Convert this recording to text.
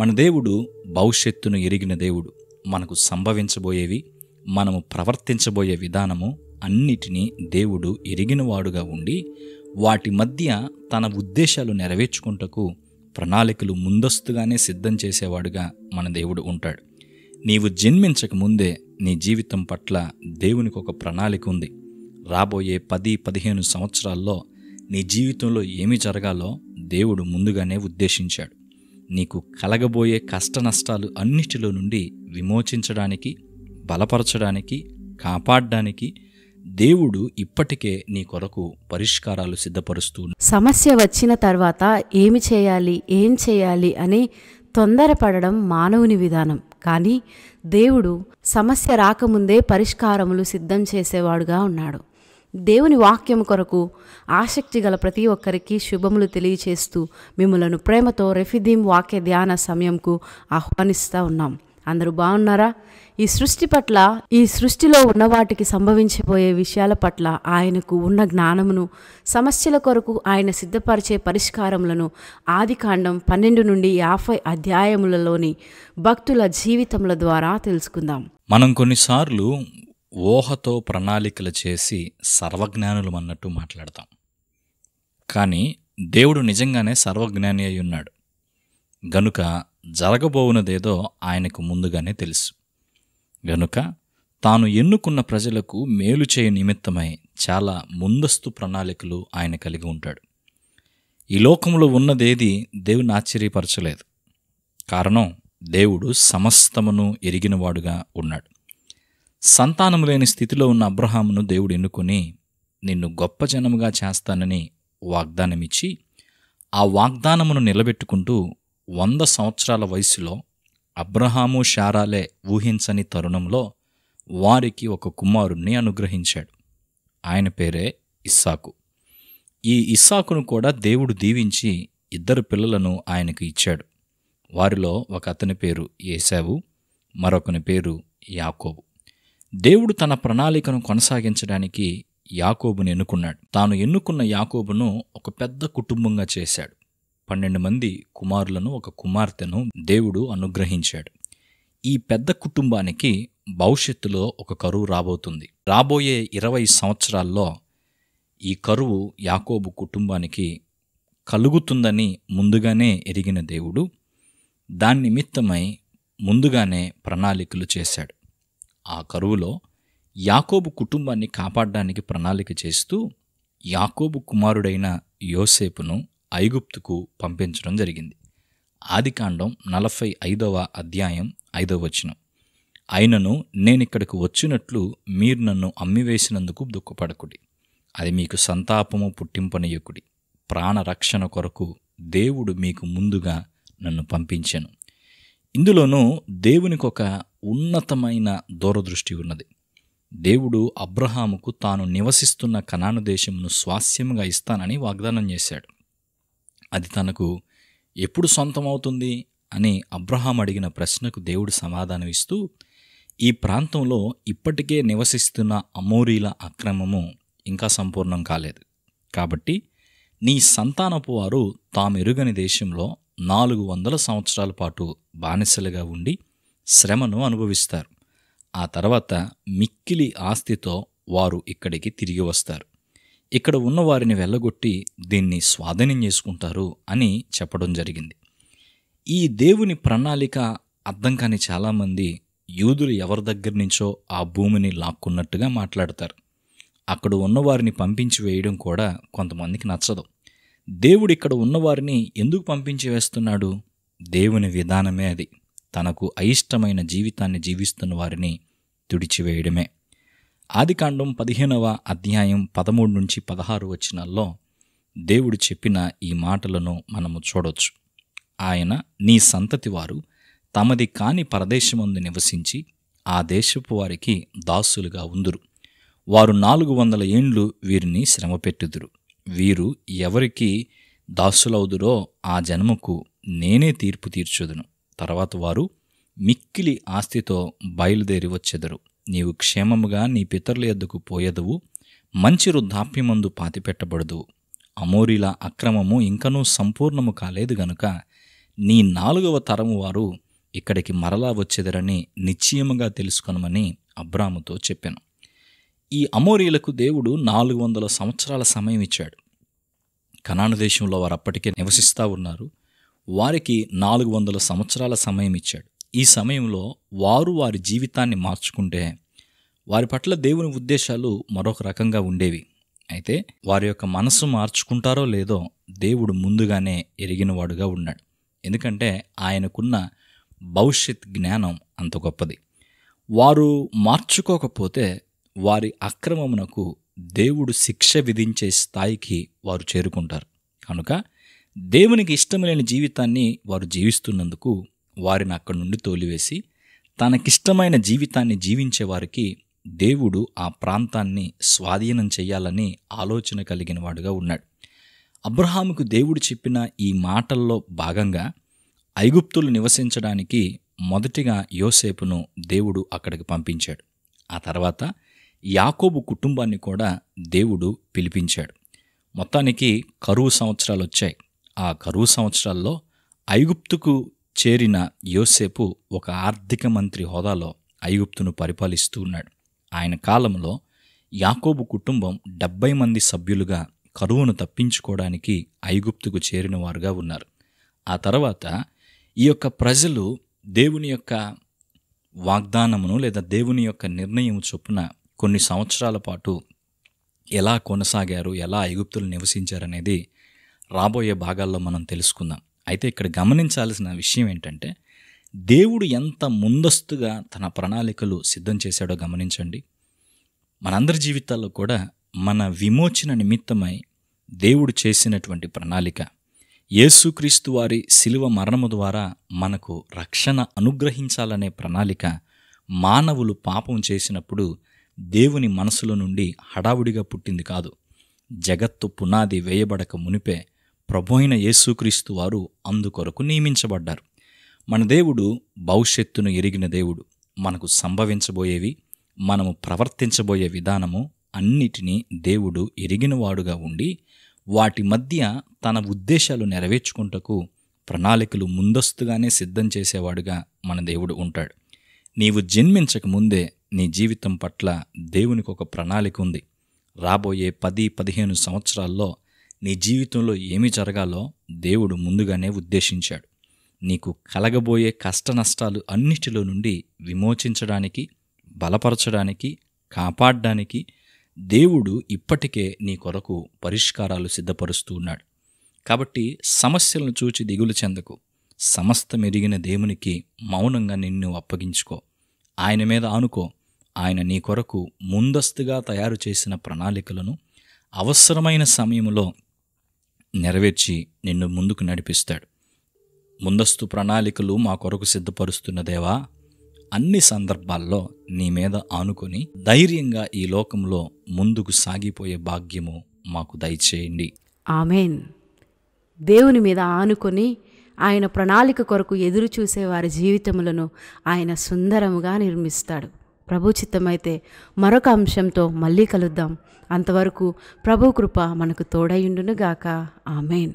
మన దేవుడు భవిష్యత్తును ఎరిగిన దేవుడు మనకు సంభవించబోయేవి మనము ప్రవర్తించబోయే విధానము అన్నిటినీ దేవుడు ఎరిగినవాడుగా ఉండి వాటి మధ్య తన ఉద్దేశాలు నెరవేర్చుకుంటకు ప్రణాళికలు ముందస్తుగానే సిద్ధం చేసేవాడుగా మన దేవుడు ఉంటాడు నీవు జన్మించక ముందే నీ జీవితం పట్ల దేవునికి ఒక ప్రణాళిక ఉంది రాబోయే పది పదిహేను సంవత్సరాల్లో నీ జీవితంలో ఏమి జరగాలో దేవుడు ముందుగానే ఉద్దేశించాడు నీకు కలగబోయే కష్ట నష్టాలు అన్నిటిలో నుండి విమోచించడానికి బలపరచడానికి కాపాడడానికి దేవుడు ఇప్పటికే నీ కొరకు పరిష్కారాలు సిద్ధపరుస్తూ సమస్య వచ్చిన తర్వాత ఏమి చేయాలి ఏం చేయాలి అని తొందరపడడం మానవుని విధానం కానీ దేవుడు సమస్య రాకముందే పరిష్కారములు సిద్ధం చేసేవాడుగా ఉన్నాడు దేవుని వాక్యం కొరకు ఆసక్తి గల ప్రతి ఒక్కరికి శుభములు తెలియచేస్తూ మిమ్మలను ప్రేమతో రెఫిదీం వాక్య ధ్యాన సమయంకు ఆహ్వానిస్తూ ఉన్నాం అందరూ బాగున్నారా ఈ సృష్టి పట్ల ఈ సృష్టిలో ఉన్న వాటికి సంభవించబోయే విషయాల పట్ల ఆయనకు ఉన్న జ్ఞానమును సమస్యల కొరకు ఆయన సిద్ధపరిచే పరిష్కారములను ఆదికాండం పన్నెండు నుండి యాభై అధ్యాయములలోని భక్తుల జీవితముల ద్వారా తెలుసుకుందాం మనం కొన్నిసార్లు ఊహతో ప్రణాళికలు చేసి సర్వజ్ఞానులమన్నట్టు మాట్లాడతాం కానీ దేవుడు నిజంగానే సర్వజ్ఞాని అయి ఉన్నాడు గనుక జరగబోవునదేదో ఆయనకు ముందుగానే తెలుసు గనుక తాను ఎన్నుకున్న ప్రజలకు మేలు చేయ నిమిత్తమై చాలా ముందస్తు ప్రణాళికలు ఆయన కలిగి ఉంటాడు ఈ లోకంలో ఉన్నదేది దేవుని ఆశ్చర్యపరచలేదు కారణం దేవుడు సమస్తమును ఎరిగినవాడుగా ఉన్నాడు సంతానం లేని స్థితిలో ఉన్న అబ్రహామును దేవుడు ఎన్నుకుని నిన్ను గొప్ప జనముగా చేస్తానని వాగ్దానమిచ్చి ఆ వాగ్దానమును నిలబెట్టుకుంటూ వంద సంవత్సరాల వయసులో అబ్రహాము షారాలే ఊహించని తరుణంలో వారికి ఒక కుమారుణ్ణి అనుగ్రహించాడు ఆయన పేరే ఇస్సాకు ఈ ఇస్సాకును కూడా దేవుడు దీవించి ఇద్దరు పిల్లలను ఆయనకు ఇచ్చాడు వారిలో ఒక అతని పేరు ఏసావు మరొకని పేరు యాకోబు దేవుడు తన ప్రణాళికను కొనసాగించడానికి యాకోబును ఎన్నుకున్నాడు తాను ఎన్నుకున్న యాకోబును ఒక పెద్ద కుటుంబంగా చేశాడు పన్నెండు మంది కుమారులను ఒక కుమార్తెను దేవుడు అనుగ్రహించాడు ఈ పెద్ద కుటుంబానికి భవిష్యత్తులో ఒక కరువు రాబోతుంది రాబోయే ఇరవై సంవత్సరాల్లో ఈ కరువు యాకోబు కుటుంబానికి కలుగుతుందని ముందుగానే ఎరిగిన దేవుడు దాని నిమిత్తమై ముందుగానే ప్రణాళికలు చేశాడు ఆ కరువులో యాకోబు కుటుంబాన్ని కాపాడడానికి ప్రణాళిక చేస్తూ యాకోబు కుమారుడైన యోసేపును ఐగుప్తుకు పంపించడం జరిగింది ఆదికాండం నలభై ఐదవ అధ్యాయం ఐదవ వచనం అయినను నేనిక్కడికి వచ్చినట్లు మీరు నన్ను అమ్మివేసినందుకు దుఃఖపడకుడి అది మీకు సంతాపము పుట్టింపనీయకుడి ప్రాణరక్షణ కొరకు దేవుడు మీకు ముందుగా నన్ను పంపించాను ఇందులోనూ దేవునికి ఒక ఉన్నతమైన దూరదృష్టి ఉన్నది దేవుడు అబ్రహాముకు తాను నివసిస్తున్న కనాను దేశమును స్వాస్యముగా ఇస్తానని వాగ్దానం చేశాడు అది తనకు ఎప్పుడు సొంతమవుతుంది అని అబ్రహాం అడిగిన ప్రశ్నకు దేవుడు సమాధానం ఇస్తూ ఈ ప్రాంతంలో ఇప్పటికే నివసిస్తున్న అమోరీల అక్రమము ఇంకా సంపూర్ణం కాలేదు కాబట్టి నీ సంతానపు వారు తామెరుగని దేశంలో నాలుగు వందల సంవత్సరాల పాటు బానిసలుగా ఉండి శ్రమను అనుభవిస్తారు ఆ తర్వాత మిక్కిలి ఆస్తితో వారు ఇక్కడికి తిరిగి వస్తారు ఇక్కడ ఉన్నవారిని వెళ్ళగొట్టి దీన్ని స్వాధీనం చేసుకుంటారు అని చెప్పడం జరిగింది ఈ దేవుని ప్రణాళిక అర్థం కాని చాలామంది యూదులు ఎవరి దగ్గర నుంచో ఆ భూమిని లాక్కున్నట్టుగా మాట్లాడతారు అక్కడ ఉన్నవారిని పంపించి వేయడం కూడా కొంతమందికి నచ్చదు దేవుడు ఇక్కడ ఉన్నవారిని ఎందుకు పంపించి వేస్తున్నాడు దేవుని విధానమే అది తనకు అయిష్టమైన జీవితాన్ని జీవిస్తున్న వారిని తుడిచివేయడమే ఆదికాండం పదిహేనవ అధ్యాయం పదమూడు నుంచి పదహారు వచ్చినాల్లో దేవుడు చెప్పిన ఈ మాటలను మనము చూడొచ్చు ఆయన నీ సంతతి వారు తమది కాని పరదేశమందు నివసించి ఆ దేశపు వారికి దాసులుగా ఉందురు వారు నాలుగు వందల ఏండ్లు వీరిని శ్రమ పెట్టుదురు వీరు ఎవరికి దాసులవుదురో ఆ జన్మకు నేనే తీర్పు తీర్చుదును తర్వాత వారు మిక్కిలి ఆస్తితో బయలుదేరి వచ్చెదరు నీవు క్షేమముగా నీ పితరుల ఎద్దుకు పోయదువు మంచి వృద్ధాప్యమందు పాతిపెట్టబడదు అమోరీల అక్రమము ఇంకనూ సంపూర్ణము కాలేదు గనుక నీ నాలుగవ తరము వారు ఇక్కడికి మరలా వచ్చేదరని నిశ్చయముగా తెలుసుకొనమని అబ్రాముతో చెప్పాను ఈ అమోరీలకు దేవుడు నాలుగు వందల సంవత్సరాల సమయం ఇచ్చాడు కనాను దేశంలో వారు అప్పటికే నివసిస్తూ ఉన్నారు వారికి నాలుగు వందల సంవత్సరాల సమయం ఇచ్చాడు ఈ సమయంలో వారు వారి జీవితాన్ని మార్చుకుంటే వారి పట్ల దేవుని ఉద్దేశాలు మరొక రకంగా ఉండేవి అయితే వారి యొక్క మనసు మార్చుకుంటారో లేదో దేవుడు ముందుగానే ఎరిగినవాడుగా ఉన్నాడు ఎందుకంటే ఆయనకున్న భవిష్యత్ జ్ఞానం అంత గొప్పది వారు మార్చుకోకపోతే వారి అక్రమమునకు దేవుడు శిక్ష విధించే స్థాయికి వారు చేరుకుంటారు కనుక దేవునికి ఇష్టమైన జీవితాన్ని వారు జీవిస్తున్నందుకు వారిని అక్కడి నుండి తోలివేసి తనకిష్టమైన జీవితాన్ని జీవించే వారికి దేవుడు ఆ ప్రాంతాన్ని స్వాధీనం చేయాలని ఆలోచన కలిగిన వాడుగా ఉన్నాడు అబ్రహాముకు దేవుడు చెప్పిన ఈ మాటల్లో భాగంగా ఐగుప్తులు నివసించడానికి మొదటిగా యోసేపును దేవుడు అక్కడికి పంపించాడు ఆ తర్వాత యాకోబు కుటుంబాన్ని కూడా దేవుడు పిలిపించాడు మొత్తానికి కరువు సంవత్సరాలు వచ్చాయి ఆ కరువు సంవత్సరాల్లో ఐగుప్తుకు చేరిన యోసేపు ఒక ఆర్థిక మంత్రి హోదాలో ఐగుప్తును పరిపాలిస్తూ ఉన్నాడు ఆయన కాలంలో యాకోబు కుటుంబం డెబ్బై మంది సభ్యులుగా కరువును తప్పించుకోవడానికి ఐగుప్తుకు చేరిన వారుగా ఉన్నారు ఆ తర్వాత ఈ యొక్క ప్రజలు దేవుని యొక్క వాగ్దానమును లేదా దేవుని యొక్క నిర్ణయం చొప్పున కొన్ని సంవత్సరాల పాటు ఎలా కొనసాగారు ఎలా ఐగుప్తులు నివసించారనేది రాబోయే భాగాల్లో మనం తెలుసుకుందాం అయితే ఇక్కడ గమనించాల్సిన విషయం ఏంటంటే దేవుడు ఎంత ముందస్తుగా తన ప్రణాళికలు సిద్ధం చేశాడో గమనించండి మనందరి జీవితాల్లో కూడా మన విమోచన నిమిత్తమై దేవుడు చేసినటువంటి ప్రణాళిక యేసుక్రీస్తు వారి శిలువ మరణము ద్వారా మనకు రక్షణ అనుగ్రహించాలనే ప్రణాళిక మానవులు పాపం చేసినప్పుడు దేవుని మనసులో నుండి హడావుడిగా పుట్టింది కాదు జగత్తు పునాది వేయబడక మునిపే ప్రభు అయిన యేసుక్రీస్తు వారు అందుకొరకు నియమించబడ్డారు మన దేవుడు భవిష్యత్తును ఎరిగిన దేవుడు మనకు సంభవించబోయేవి మనము ప్రవర్తించబోయే విధానము అన్నిటినీ దేవుడు ఎరిగినవాడుగా ఉండి వాటి మధ్య తన ఉద్దేశాలు నెరవేర్చుకుంటకు ప్రణాళికలు ముందస్తుగానే సిద్ధం చేసేవాడుగా మన దేవుడు ఉంటాడు నీవు జన్మించక ముందే నీ జీవితం పట్ల దేవునికి ఒక ప్రణాళిక ఉంది రాబోయే పది పదిహేను సంవత్సరాల్లో నీ జీవితంలో ఏమి జరగాలో దేవుడు ముందుగానే ఉద్దేశించాడు నీకు కలగబోయే కష్ట నష్టాలు అన్నిటిలో నుండి విమోచించడానికి బలపరచడానికి కాపాడడానికి దేవుడు ఇప్పటికే నీ కొరకు పరిష్కారాలు సిద్ధపరుస్తూ ఉన్నాడు కాబట్టి సమస్యలను చూచి దిగులు చెందకు సమస్త మెరిగిన దేవునికి మౌనంగా నిన్ను అప్పగించుకో ఆయన మీద ఆనుకో ఆయన నీ కొరకు ముందస్తుగా తయారు చేసిన ప్రణాళికలను అవసరమైన సమయంలో నెరవేర్చి నిన్ను ముందుకు నడిపిస్తాడు ముందస్తు ప్రణాళికలు మా కొరకు సిద్ధపరుస్తున్న దేవా అన్ని సందర్భాల్లో నీ మీద ఆనుకొని ధైర్యంగా ఈ లోకంలో ముందుకు సాగిపోయే భాగ్యము మాకు దయచేయండి ఆమెన్ దేవుని మీద ఆనుకొని ఆయన ప్రణాళిక కొరకు ఎదురు చూసే వారి జీవితములను ఆయన సుందరముగా నిర్మిస్తాడు ప్రభు చిత్తమైతే మరొక అంశంతో మళ్ళీ కలుద్దాం అంతవరకు ప్రభు కృప మనకు తోడయుండునుగాక ఆమెన్